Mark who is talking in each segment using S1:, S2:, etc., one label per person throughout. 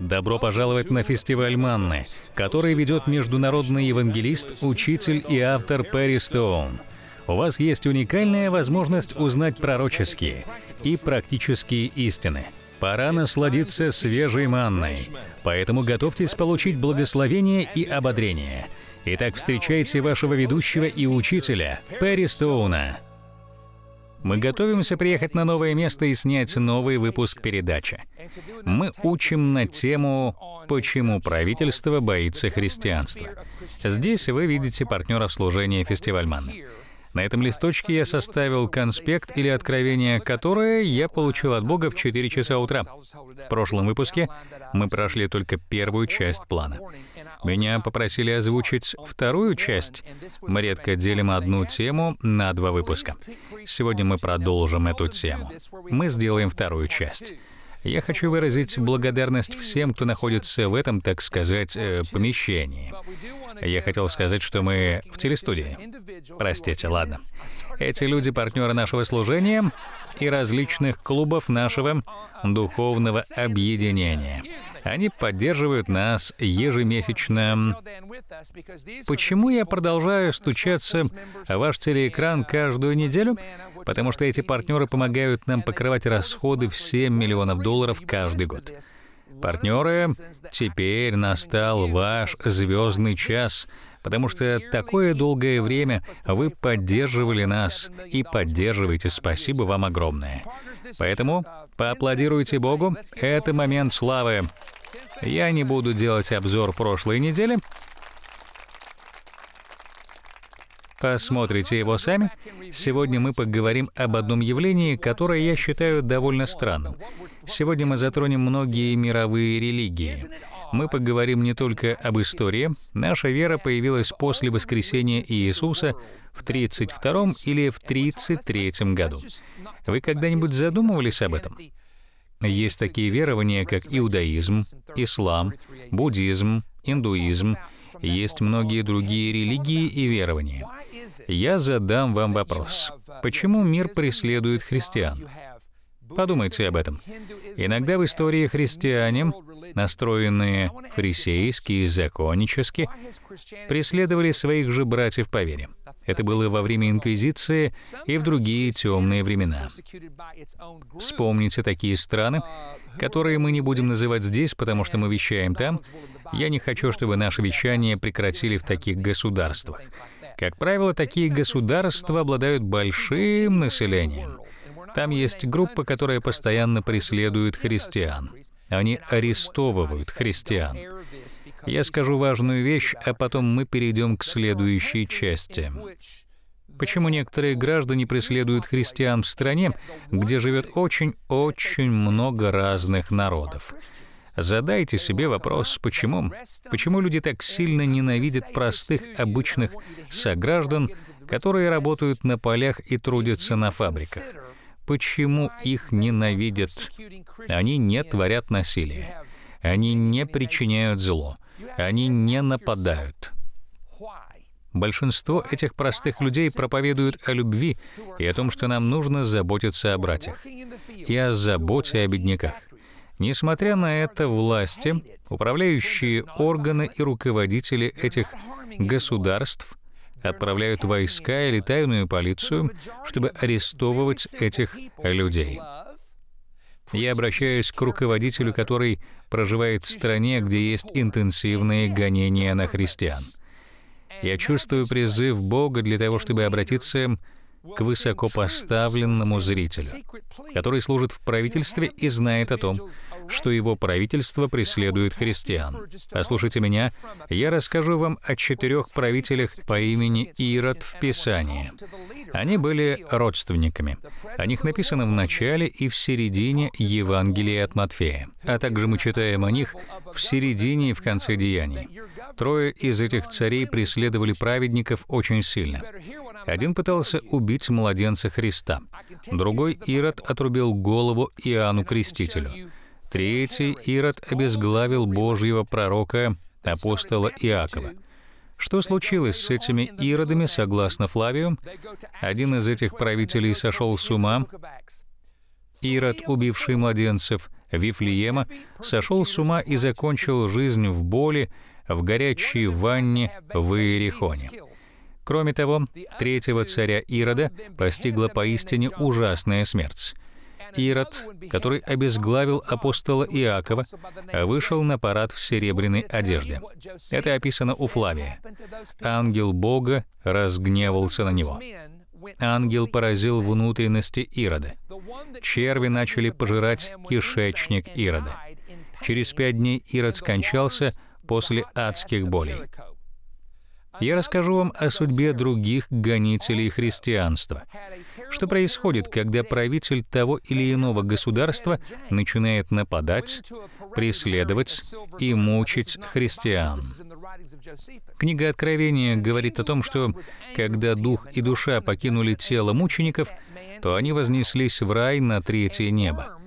S1: Добро пожаловать на фестиваль Манны, который ведет международный евангелист, учитель и автор Перри Стоун. У вас есть уникальная возможность узнать пророческие и практические истины. Пора насладиться свежей манной. Поэтому готовьтесь получить благословение и ободрение. Итак, встречайте вашего ведущего и учителя Перри Стоуна. Мы готовимся приехать на новое место и снять новый выпуск передачи. Мы учим на тему «Почему правительство боится христианства?». Здесь вы видите партнеров служения «Фестиваль Манна». На этом листочке я составил конспект или откровение, которое я получил от Бога в 4 часа утра. В прошлом выпуске мы прошли только первую часть плана. Меня попросили озвучить вторую часть. Мы редко делим одну тему на два выпуска. Сегодня мы продолжим эту тему. Мы сделаем вторую часть. Я хочу выразить благодарность всем, кто находится в этом, так сказать, э, помещении. Я хотел сказать, что мы в телестудии. Простите, ладно. Эти люди — партнеры нашего служения и различных клубов нашего духовного объединения. Они поддерживают нас ежемесячно. Почему я продолжаю стучаться в ваш телеэкран каждую неделю? Потому что эти партнеры помогают нам покрывать расходы в 7 миллионов долларов каждый год. Партнеры, теперь настал ваш звездный час — потому что такое долгое время вы поддерживали нас и поддерживаете. Спасибо вам огромное. Поэтому поаплодируйте Богу. Это момент славы. Я не буду делать обзор прошлой недели. Посмотрите его сами. Сегодня мы поговорим об одном явлении, которое я считаю довольно странным. Сегодня мы затронем многие мировые религии мы поговорим не только об истории. Наша вера появилась после воскресения Иисуса в 32 или в 33 году. Вы когда-нибудь задумывались об этом? Есть такие верования, как иудаизм, ислам, буддизм, индуизм. Есть многие другие религии и верования. Я задам вам вопрос. Почему мир преследует христиан? Подумайте об этом. Иногда в истории христиане, настроенные фарисейски и законнически, преследовали своих же братьев по вере. Это было во время Инквизиции и в другие темные времена. Вспомните такие страны, которые мы не будем называть здесь, потому что мы вещаем там. Я не хочу, чтобы наше вещание прекратили в таких государствах. Как правило, такие государства обладают большим населением — там есть группа, которая постоянно преследует христиан. Они арестовывают христиан. Я скажу важную вещь, а потом мы перейдем к следующей части. Почему некоторые граждане преследуют христиан в стране, где живет очень-очень много разных народов? Задайте себе вопрос, почему? Почему люди так сильно ненавидят простых, обычных сограждан, которые работают на полях и трудятся на фабриках? почему их ненавидят. Они не творят насилие. Они не причиняют зло. Они не нападают. Большинство этих простых людей проповедуют о любви и о том, что нам нужно заботиться о братьях и о заботе о бедняках. Несмотря на это, власти, управляющие органы и руководители этих государств отправляют войска или тайную полицию, чтобы арестовывать этих людей. Я обращаюсь к руководителю, который проживает в стране, где есть интенсивные гонения на христиан. Я чувствую призыв Бога для того, чтобы обратиться к высокопоставленному зрителю, который служит в правительстве и знает о том, что его правительство преследует христиан. Послушайте меня, я расскажу вам о четырех правителях по имени Ирод в Писании. Они были родственниками. О них написано в начале и в середине Евангелия от Матфея, а также мы читаем о них в середине и в конце Деяний. Трое из этих царей преследовали праведников очень сильно. Один пытался убить младенца Христа, другой Ирод отрубил голову Иоанну Крестителю. Третий Ирод обезглавил Божьего пророка, апостола Иакова. Что случилось с этими иродами, согласно Флавию? Один из этих правителей сошел с ума. Ирод, убивший младенцев Вифлеема, сошел с ума и закончил жизнь в боли, в горячей ванне в Иерихоне. Кроме того, третьего царя Ирода постигла поистине ужасная смерть. Ирод, который обезглавил апостола Иакова, вышел на парад в серебряной одежде. Это описано у Флавия. Ангел Бога разгневался на него. Ангел поразил внутренности Ирода. Черви начали пожирать кишечник Ирода. Через пять дней Ирод скончался после адских болей я расскажу вам о судьбе других гонителей христианства. Что происходит, когда правитель того или иного государства начинает нападать, преследовать и мучить христиан? Книга Откровения говорит о том, что когда дух и душа покинули тело мучеников, то они вознеслись в рай на третье небо.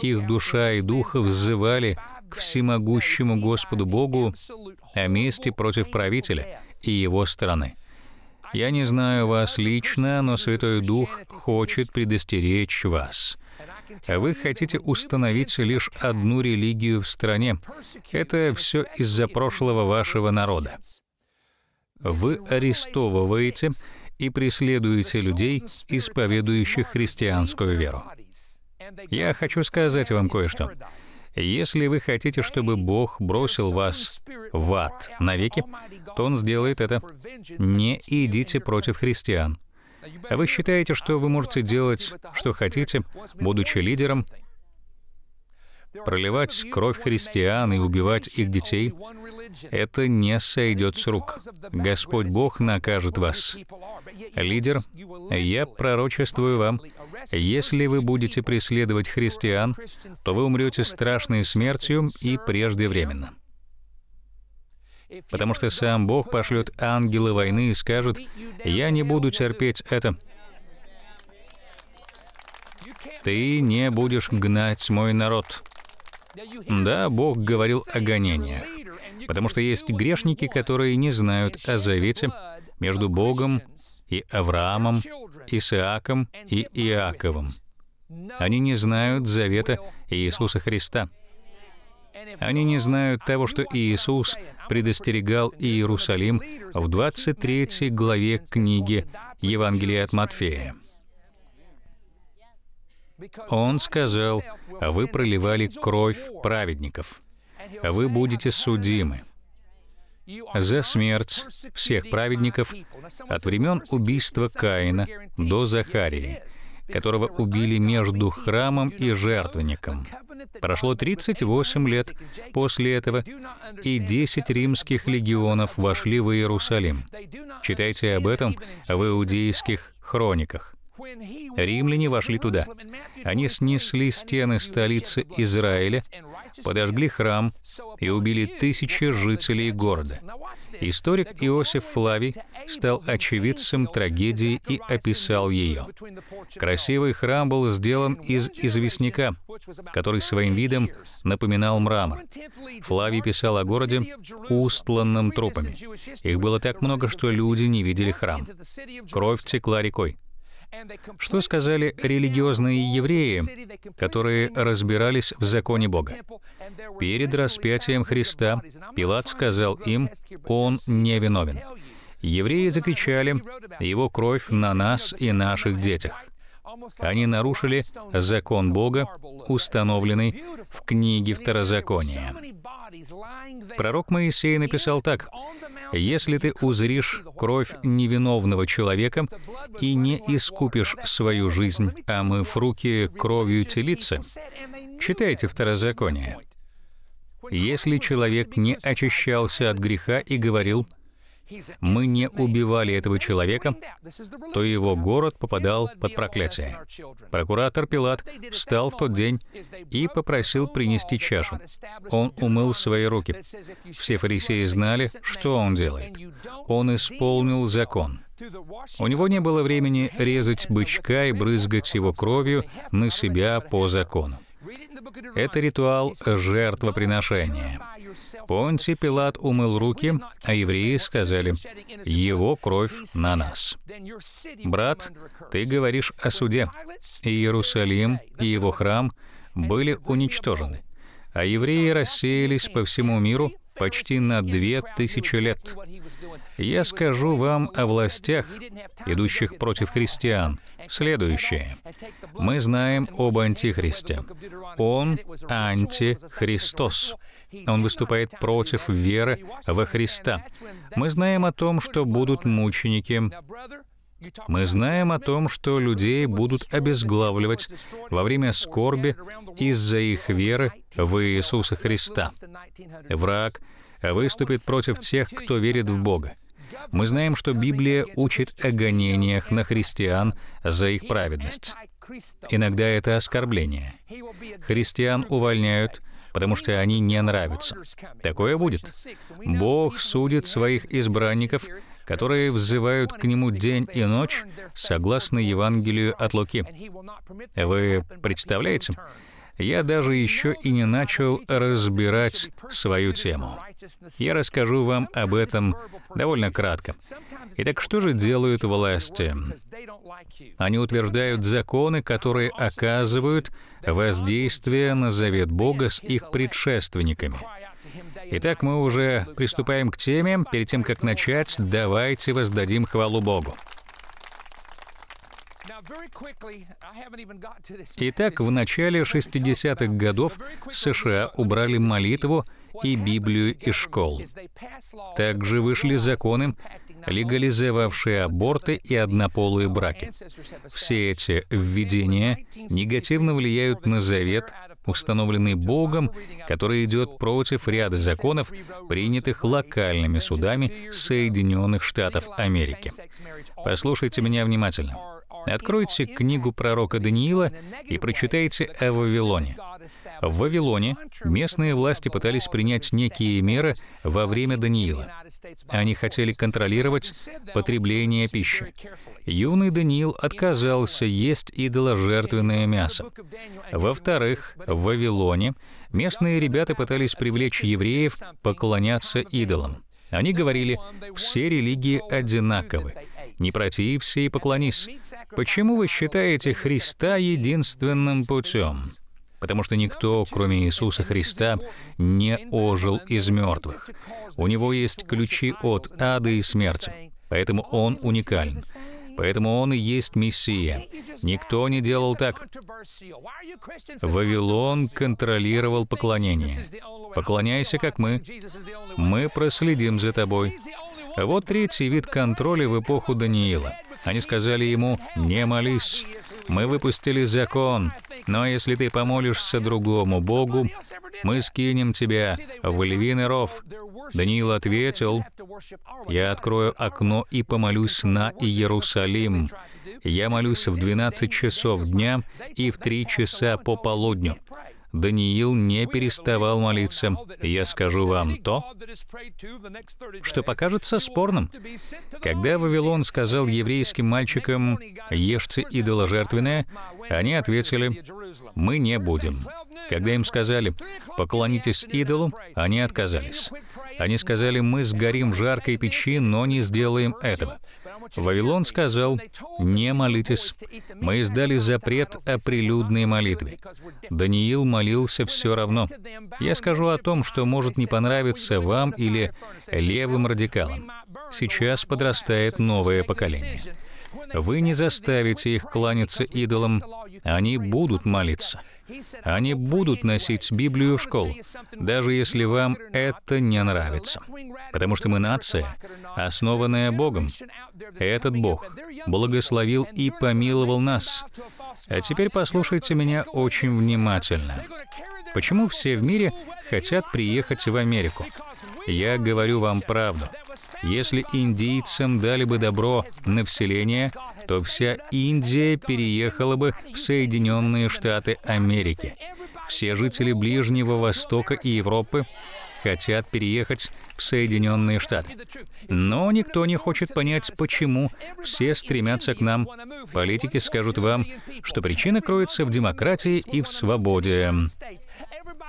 S1: Их душа и дух взывали к всемогущему Господу Богу о мести против правителя, и его страны. Я не знаю вас лично, но Святой Дух хочет предостеречь вас. Вы хотите установить лишь одну религию в стране. Это все из-за прошлого вашего народа. Вы арестовываете и преследуете людей, исповедующих христианскую веру. Я хочу сказать вам кое-что. Если вы хотите, чтобы Бог бросил вас в ад навеки, то Он сделает это. Не идите против христиан. Вы считаете, что вы можете делать, что хотите, будучи лидером, проливать кровь христиан и убивать их детей, это не сойдет с рук. Господь Бог накажет вас. Лидер, я пророчествую вам, если вы будете преследовать христиан, то вы умрете страшной смертью и преждевременно. Потому что сам Бог пошлет ангелы войны и скажет, «Я не буду терпеть это». «Ты не будешь гнать мой народ». Да, Бог говорил о гонениях, потому что есть грешники, которые не знают о завете, между Богом и Авраамом, Исааком и Иаковом. Они не знают завета Иисуса Христа. Они не знают того, что Иисус предостерегал Иерусалим в 23 главе книги Евангелия от Матфея. Он сказал, «Вы проливали кровь праведников, вы будете судимы» за смерть всех праведников от времен убийства Каина до Захарии, которого убили между храмом и жертвенником. Прошло 38 лет после этого, и 10 римских легионов вошли в Иерусалим. Читайте об этом в иудейских хрониках. Римляне вошли туда. Они снесли стены столицы Израиля подожгли храм и убили тысячи жителей города. Историк Иосиф Флавий стал очевидцем трагедии и описал ее. Красивый храм был сделан из известняка, который своим видом напоминал мрамор. Флавий писал о городе, устланном трупами. Их было так много, что люди не видели храм. Кровь текла рекой. Что сказали религиозные евреи, которые разбирались в законе Бога? Перед распятием Христа Пилат сказал им, «Он не виновен». Евреи закричали, «Его кровь на нас и наших детях». Они нарушили закон Бога, установленный в книге Второзакония. Пророк Моисей написал так, если ты узришь кровь невиновного человека и не искупишь свою жизнь, а мы в руки кровью телиться, читайте Второзаконие. Если человек не очищался от греха и говорил мы не убивали этого человека, то его город попадал под проклятие. Прокуратор Пилат встал в тот день и попросил принести чашу. Он умыл свои руки. Все фарисеи знали, что он делает. Он исполнил закон. У него не было времени резать бычка и брызгать его кровью на себя по закону. Это ритуал жертвоприношения. Понтий Пилат умыл руки, а евреи сказали, «Его кровь на нас». «Брат, ты говоришь о суде. И Иерусалим, и его храм были уничтожены, а евреи рассеялись по всему миру, почти на две тысячи лет. Я скажу вам о властях, идущих против христиан, следующее. Мы знаем об Антихристе. Он антихристос. Он выступает против веры во Христа. Мы знаем о том, что будут мученики, мы знаем о том, что людей будут обезглавливать во время скорби из-за их веры в Иисуса Христа. Враг выступит против тех, кто верит в Бога. Мы знаем, что Библия учит о гонениях на христиан за их праведность. Иногда это оскорбление. Христиан увольняют, потому что они не нравятся. Такое будет. Бог судит своих избранников, которые взывают к Нему день и ночь, согласно Евангелию от Луки. Вы представляете? я даже еще и не начал разбирать свою тему. Я расскажу вам об этом довольно кратко. Итак, что же делают власти? Они утверждают законы, которые оказывают воздействие на завет Бога с их предшественниками. Итак, мы уже приступаем к теме. Перед тем, как начать, давайте воздадим хвалу Богу. Итак, в начале 60-х годов США убрали молитву и Библию из школ. Также вышли законы, легализовавшие аборты и однополые браки. Все эти введения негативно влияют на завет, установленный Богом, который идет против ряда законов, принятых локальными судами Соединенных Штатов Америки. Послушайте меня внимательно. Откройте книгу пророка Даниила и прочитайте о Вавилоне. В Вавилоне местные власти пытались принять некие меры во время Даниила. Они хотели контролировать потребление пищи. Юный Даниил отказался есть идоложертвенное мясо. Во-вторых, в Вавилоне местные ребята пытались привлечь евреев поклоняться идолам. Они говорили, все религии одинаковы, не протився и поклонись. Почему вы считаете Христа единственным путем? Потому что никто, кроме Иисуса Христа, не ожил из мертвых. У него есть ключи от ада и смерти, поэтому он уникален. Поэтому он и есть Мессия. Никто не делал так. Вавилон контролировал поклонение. Поклоняйся, как мы. Мы проследим за тобой. Вот третий вид контроля в эпоху Даниила. Они сказали ему «Не молись, мы выпустили закон, но если ты помолишься другому Богу, мы скинем тебя в львиный ров». Даниил ответил, «Я открою окно и помолюсь на Иерусалим. Я молюсь в 12 часов дня и в 3 часа по полудню. Даниил не переставал молиться. «Я скажу вам то, что покажется спорным». Когда Вавилон сказал еврейским мальчикам «Ешьте идоложертвенное», они ответили «Мы не будем». Когда им сказали «Поклонитесь идолу», они отказались. Они сказали «Мы сгорим в жаркой печи, но не сделаем этого». Вавилон сказал, «Не молитесь». Мы издали запрет о прилюдной молитве. Даниил молился все равно. Я скажу о том, что может не понравиться вам или левым радикалам. Сейчас подрастает новое поколение. Вы не заставите их кланяться идолам. Они будут молиться. Они будут носить Библию в школу, даже если вам это не нравится. Потому что мы нация, основанная Богом. Этот Бог благословил и помиловал нас. А теперь послушайте меня очень внимательно. Почему все в мире хотят приехать в Америку? Я говорю вам правду. Если индийцам дали бы добро на вселение, то вся Индия переехала бы в Соединенные Штаты Америки. Все жители Ближнего Востока и Европы хотят переехать в Соединенные Штаты. Но никто не хочет понять, почему все стремятся к нам. Политики скажут вам, что причина кроется в демократии и в свободе.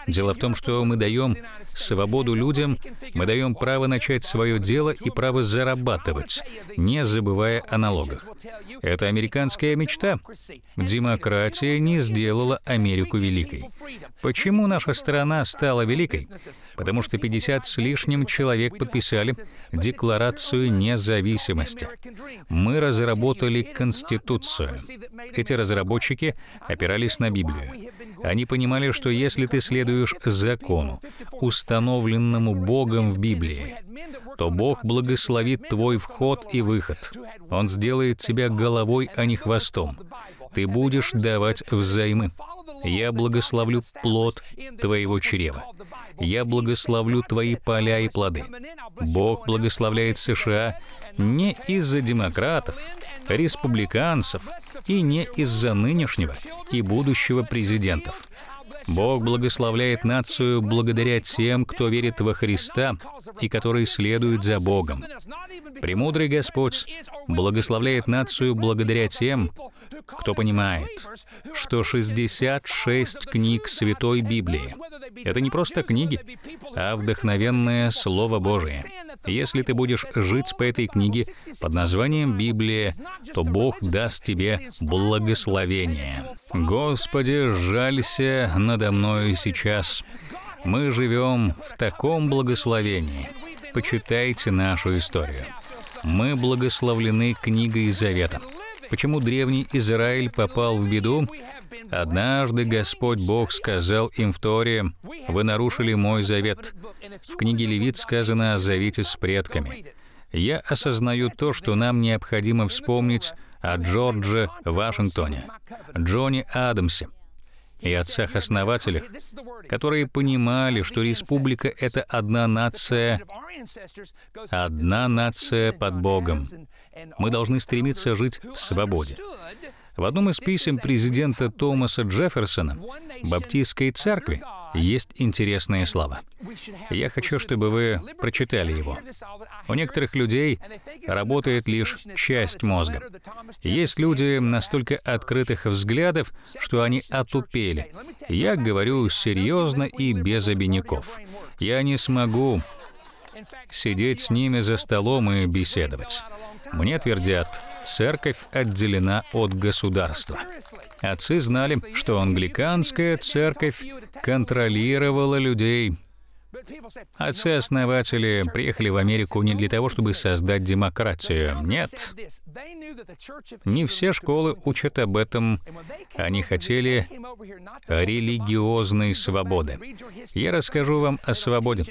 S1: Дело в том, что мы даем свободу людям, мы даем право начать свое дело и право зарабатывать, не забывая о налогах. Это американская мечта. Демократия не сделала Америку великой. Почему наша страна стала великой? Потому что 50 с лишним человек подписали Декларацию независимости. Мы разработали Конституцию. Эти разработчики опирались на Библию. Они понимали, что если ты следуешь закону, установленному Богом в Библии, то Бог благословит твой вход и выход. Он сделает тебя головой, а не хвостом. Ты будешь давать взаймы. Я благословлю плод твоего чрева. Я благословлю твои поля и плоды. Бог благословляет США не из-за демократов, республиканцев и не из-за нынешнего и будущего президентов. Бог благословляет нацию благодаря тем, кто верит во Христа и которые следуют за Богом. Премудрый Господь благословляет нацию благодаря тем, кто понимает, что 66 книг Святой Библии — это не просто книги, а вдохновенное Слово Божие. Если ты будешь жить по этой книге под названием Библия, то Бог даст тебе благословение. «Господи, жалься на надо мною сейчас. Мы живем в таком благословении. Почитайте нашу историю. Мы благословлены книгой Завета. Почему древний Израиль попал в беду? Однажды Господь Бог сказал им в Торе, «Вы нарушили мой завет». В книге Левит сказано о завете с предками. Я осознаю то, что нам необходимо вспомнить о Джордже Вашингтоне, Джонни Адамсе, и отцах-основателях, которые понимали, что республика — это одна нация, одна нация под Богом. Мы должны стремиться жить в свободе. В одном из писем президента Томаса Джефферсона Баптистской церкви есть интересные слова. Я хочу, чтобы вы прочитали его. У некоторых людей работает лишь часть мозга. Есть люди настолько открытых взглядов, что они отупели. Я говорю серьезно и без обиняков. Я не смогу сидеть с ними за столом и беседовать. Мне твердят, церковь отделена от государства. Отцы знали, что англиканская церковь контролировала людей. Отцы-основатели приехали в Америку не для того, чтобы создать демократию. Нет. Не все школы учат об этом. Они хотели религиозной свободы. Я расскажу вам о свободе.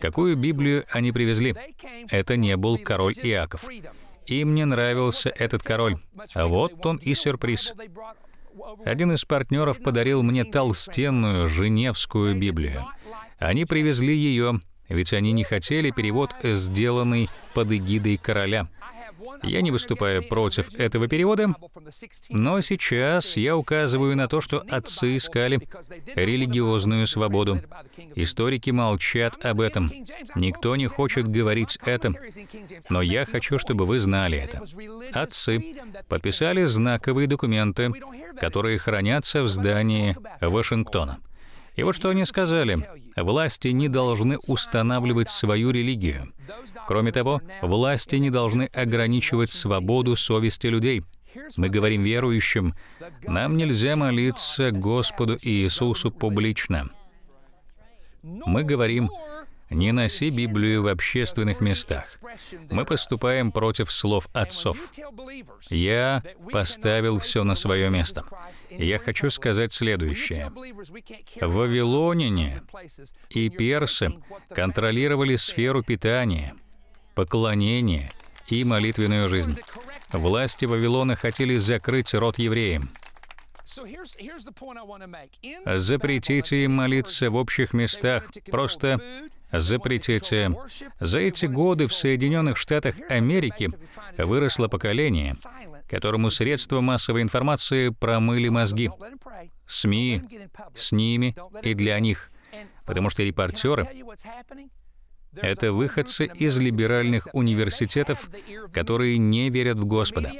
S1: Какую Библию они привезли? Это не был король Иаков. И мне нравился этот король. А вот он и сюрприз. Один из партнеров подарил мне толстенную Женевскую Библию. Они привезли ее, ведь они не хотели перевод, э, сделанный под эгидой короля. Я не выступаю против этого перевода, но сейчас я указываю на то, что отцы искали религиозную свободу. Историки молчат об этом. Никто не хочет говорить это. Но я хочу, чтобы вы знали это. Отцы подписали знаковые документы, которые хранятся в здании Вашингтона. И вот что они сказали. Власти не должны устанавливать свою религию. Кроме того, власти не должны ограничивать свободу совести людей. Мы говорим верующим, нам нельзя молиться Господу Иисусу публично. Мы говорим, не носи Библию в общественных местах. Мы поступаем против слов отцов. Я поставил все на свое место. Я хочу сказать следующее. Вавилоняне и персы контролировали сферу питания, поклонения и молитвенную жизнь. Власти Вавилона хотели закрыть рот евреям. Запретите им молиться в общих местах, просто запретить. За эти годы в Соединенных Штатах Америки выросло поколение, которому средства массовой информации промыли мозги. СМИ, с ними и для них. Потому что репортеры это выходцы из либеральных университетов, которые не верят в Господа.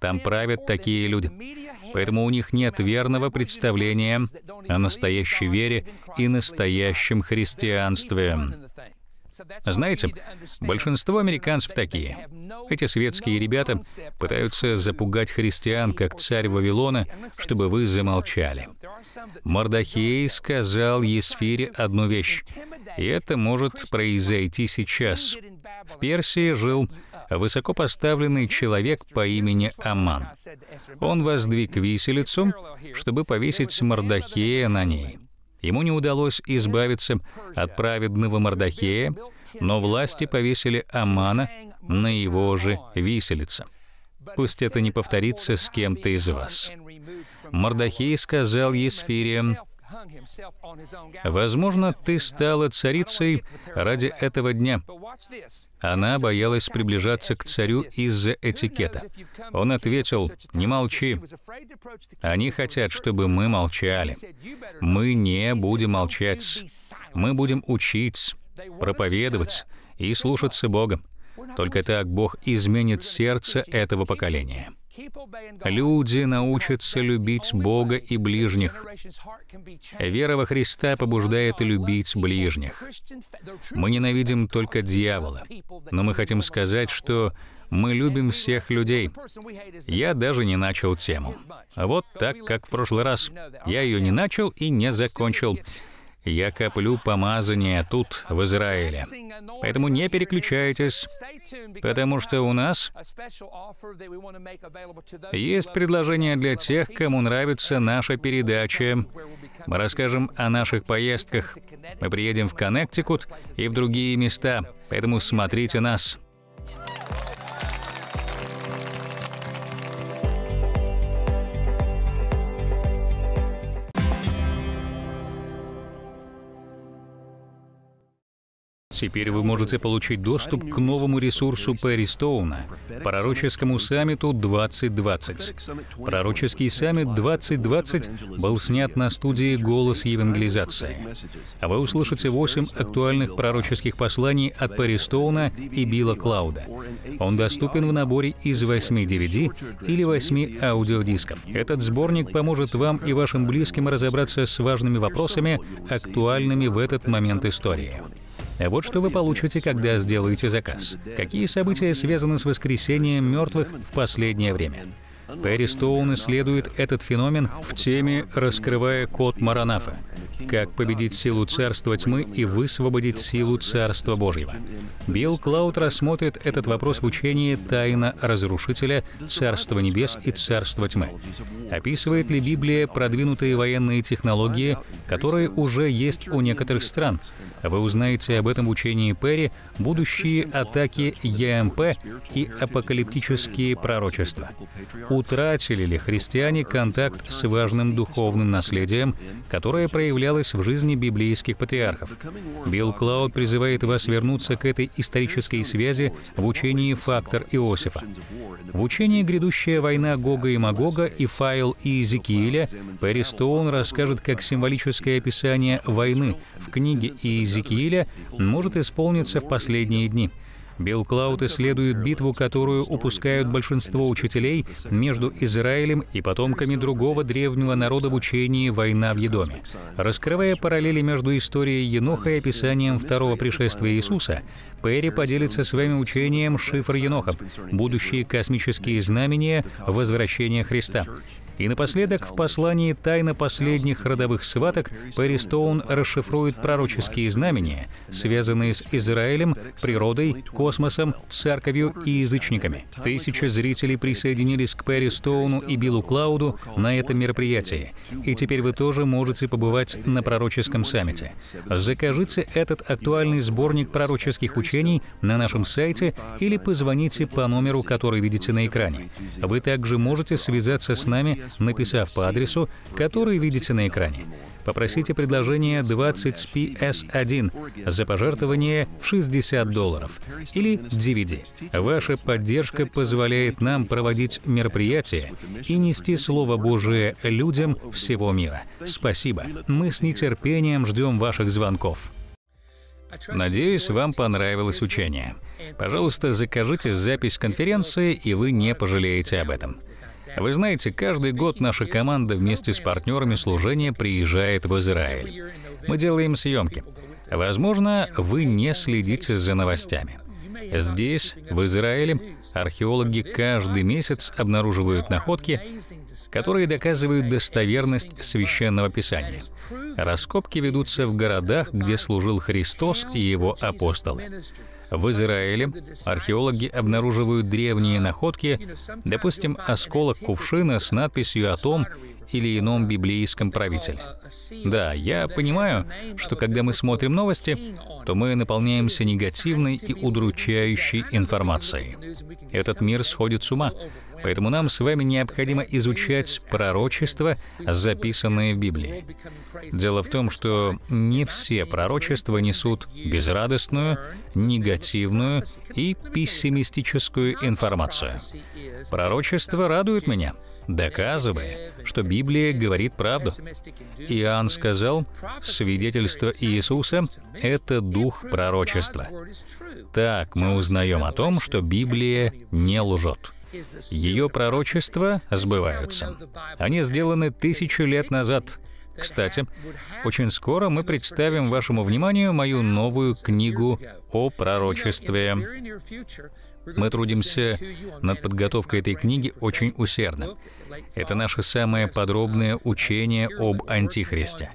S1: Там правят такие люди. Поэтому у них нет верного представления о настоящей вере и настоящем христианстве. Знаете, большинство американцев такие. Эти светские ребята пытаются запугать христиан, как царь Вавилона, чтобы вы замолчали. Мордахей сказал Есфире одну вещь, и это может произойти сейчас. В Персии жил высокопоставленный человек по имени Аман. Он воздвиг виселицу, чтобы повесить Мордахея на ней. Ему не удалось избавиться от праведного Мордахея, но власти повесили Амана на его же виселице. Пусть это не повторится с кем-то из вас. Мордахей сказал Есфире, Возможно, ты стала царицей ради этого дня. Она боялась приближаться к царю из-за этикета. Он ответил, не молчи. Они хотят, чтобы мы молчали. Мы не будем молчать. Мы будем учить, проповедовать и слушаться Бога. Только так Бог изменит сердце этого поколения. Люди научатся любить Бога и ближних. Вера во Христа побуждает любить ближних. Мы ненавидим только дьявола, но мы хотим сказать, что мы любим всех людей. Я даже не начал тему. Вот так, как в прошлый раз. Я ее не начал и не закончил. Я коплю помазание тут, в Израиле. Поэтому не переключайтесь, потому что у нас есть предложение для тех, кому нравится наша передача. Мы расскажем о наших поездках. Мы приедем в Коннектикут и в другие места, поэтому смотрите нас. Теперь вы можете получить доступ к новому ресурсу Перри Стоуна, пророческому саммиту 2020. Пророческий саммит 2020 был снят на студии «Голос евангелизации». Вы услышите 8 актуальных пророческих посланий от Перри Стоуна и Билла Клауда. Он доступен в наборе из 8 DVD или 8 аудиодисков. Этот сборник поможет вам и вашим близким разобраться с важными вопросами, актуальными в этот момент истории. Вот что вы получите, когда сделаете заказ. Какие события связаны с воскресением мертвых в последнее время? Перри Стоун исследует этот феномен в теме «Раскрывая код Маранафа. Как победить силу царства тьмы и высвободить силу царства Божьего». Билл Клауд рассмотрит этот вопрос в учении «Тайна разрушителя. Царства небес и Царства тьмы». Описывает ли Библия продвинутые военные технологии, которые уже есть у некоторых стран? Вы узнаете об этом в учении Перри, будущие атаки ЕМП и апокалиптические пророчества. У Утратили ли христиане контакт с важным духовным наследием, которое проявлялось в жизни библейских патриархов? Билл Клауд призывает вас вернуться к этой исторической связи в учении «Фактор Иосифа». В учении «Грядущая война Гога и Магога» и «Файл и Иезекииля» Перри Стоун расскажет, как символическое описание войны в книге Иезекииля может исполниться в последние дни — Билл Клауд исследует битву, которую упускают большинство учителей между Израилем и потомками другого древнего народа в учении «Война в Едоме». Раскрывая параллели между историей Еноха и описанием второго пришествия Иисуса, Перри поделится с вами учением «Шифр Еноха. Будущие космические знамения возвращение Христа». И напоследок в послании «Тайна последних родовых сваток» Перри Стоун расшифрует пророческие знамения, связанные с Израилем, природой, космосом, космосом, церковью и язычниками. Тысячи зрителей присоединились к Перри Стоуну и Биллу Клауду на этом мероприятии. И теперь вы тоже можете побывать на пророческом саммите. Закажите этот актуальный сборник пророческих учений на нашем сайте или позвоните по номеру, который видите на экране. Вы также можете связаться с нами, написав по адресу, который видите на экране попросите предложение 20PS1 за пожертвование в 60 долларов или DVD. Ваша поддержка позволяет нам проводить мероприятия и нести Слово Божие людям всего мира. Спасибо. Мы с нетерпением ждем ваших звонков. Надеюсь, вам понравилось учение. Пожалуйста, закажите запись конференции, и вы не пожалеете об этом. Вы знаете, каждый год наша команда вместе с партнерами служения приезжает в Израиль. Мы делаем съемки. Возможно, вы не следите за новостями. Здесь, в Израиле, археологи каждый месяц обнаруживают находки, которые доказывают достоверность священного писания. Раскопки ведутся в городах, где служил Христос и его апостолы. В Израиле археологи обнаруживают древние находки, допустим, осколок кувшина с надписью о том, или ином библейском правителе. Да, я понимаю, что когда мы смотрим новости, то мы наполняемся негативной и удручающей информацией. Этот мир сходит с ума, поэтому нам с вами необходимо изучать пророчества, записанные в Библии. Дело в том, что не все пророчества несут безрадостную, негативную и пессимистическую информацию. Пророчество радует меня — доказывая, что Библия говорит правду. Иоанн сказал, свидетельство Иисуса — это дух пророчества. Так мы узнаем о том, что Библия не лжет. Ее пророчества сбываются. Они сделаны тысячу лет назад. Кстати, очень скоро мы представим вашему вниманию мою новую книгу о пророчестве. Мы трудимся над подготовкой этой книги очень усердно. Это наше самое подробное учение об Антихристе.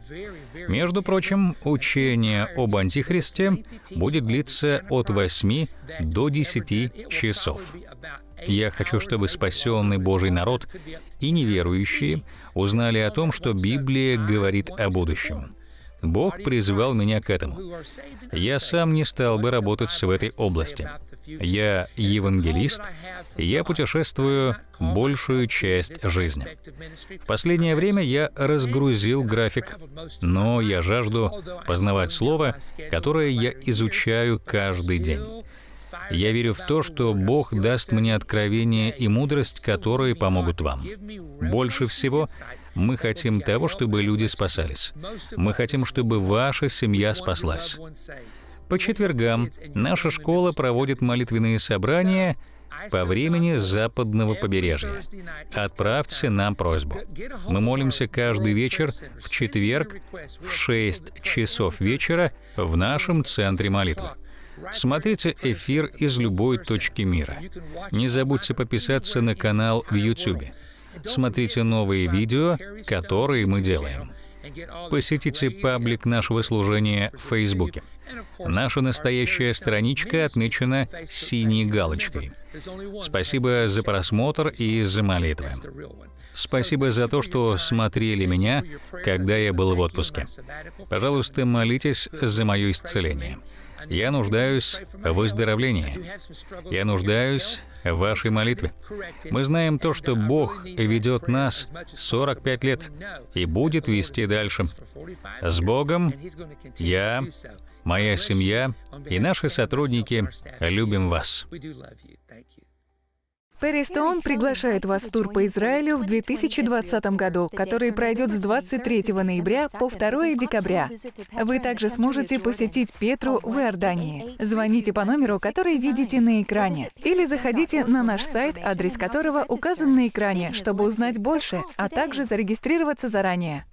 S1: Между прочим, учение об Антихристе будет длиться от 8 до 10 часов. Я хочу, чтобы спасенный Божий народ и неверующие узнали о том, что Библия говорит о будущем. Бог призвал меня к этому. Я сам не стал бы работать в этой области. Я евангелист, и я путешествую большую часть жизни. В последнее время я разгрузил график, но я жажду познавать слово, которое я изучаю каждый день. Я верю в то, что Бог даст мне откровение и мудрость, которые помогут вам. Больше всего мы хотим того, чтобы люди спасались. Мы хотим, чтобы ваша семья спаслась. По четвергам наша школа проводит молитвенные собрания по времени западного побережья. Отправьте нам просьбу. Мы молимся каждый вечер в четверг в 6 часов вечера в нашем центре молитвы. Смотрите эфир из любой точки мира. Не забудьте подписаться на канал в YouTube смотрите новые видео, которые мы делаем. Посетите паблик нашего служения в Фейсбуке. Наша настоящая страничка отмечена синей галочкой. Спасибо за просмотр и за молитвы. Спасибо за то, что смотрели меня, когда я был в отпуске. Пожалуйста, молитесь за мое исцеление. Я нуждаюсь в выздоровлении. Я нуждаюсь в вашей молитве. Мы знаем то, что Бог ведет нас 45 лет и будет вести дальше. С Богом я, моя семья и наши сотрудники любим вас. Перристоун приглашает вас в тур по Израилю в 2020 году, который пройдет с 23 ноября по 2 декабря. Вы также сможете посетить Петру в Иордании. Звоните по номеру, который видите на экране, или заходите на наш сайт, адрес которого указан на экране, чтобы узнать больше, а также зарегистрироваться заранее.